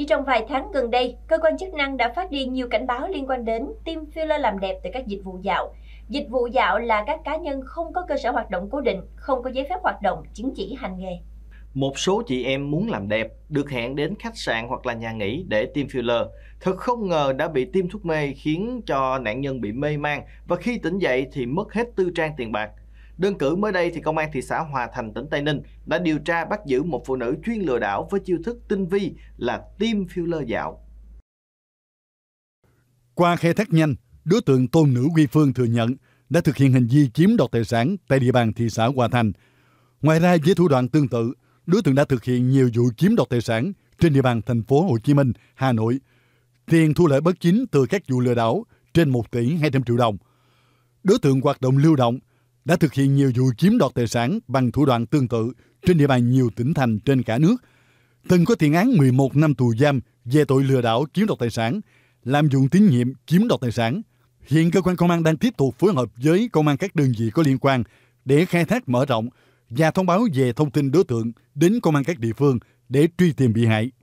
Chỉ trong vài tháng gần đây, cơ quan chức năng đã phát đi nhiều cảnh báo liên quan đến tiêm filler làm đẹp tại các dịch vụ dạo. Dịch vụ dạo là các cá nhân không có cơ sở hoạt động cố định, không có giấy phép hoạt động, chứng chỉ hành nghề. Một số chị em muốn làm đẹp, được hẹn đến khách sạn hoặc là nhà nghỉ để tiêm filler. Thật không ngờ đã bị tiêm thuốc mê khiến cho nạn nhân bị mê man và khi tỉnh dậy thì mất hết tư trang tiền bạc. Đơn cử mới đây thì công an thị xã Hòa Thành tỉnh Tây Ninh đã điều tra bắt giữ một phụ nữ chuyên lừa đảo với chiêu thức tinh vi là tiêm filler dạo. Qua khai thác nhanh, đối tượng Tôn Nữ Quy Phương thừa nhận đã thực hiện hành vi chiếm đoạt tài sản tại địa bàn thị xã Hòa Thành. Ngoài ra với thủ đoạn tương tự, đối tượng đã thực hiện nhiều vụ chiếm đoạt tài sản trên địa bàn thành phố Hồ Chí Minh, Hà Nội. Tiền thu lợi bất chính từ các vụ lừa đảo trên 1 tỷ 200 triệu đồng. Đối tượng hoạt động lưu động đã thực hiện nhiều vụ chiếm đoạt tài sản bằng thủ đoạn tương tự trên địa bàn nhiều tỉnh thành trên cả nước, từng có tiền án 11 năm tù giam về tội lừa đảo chiếm đoạt tài sản, lạm dụng tín nhiệm chiếm đoạt tài sản. Hiện cơ quan công an đang tiếp tục phối hợp với công an các đơn vị có liên quan để khai thác mở rộng và thông báo về thông tin đối tượng đến công an các địa phương để truy tìm bị hại.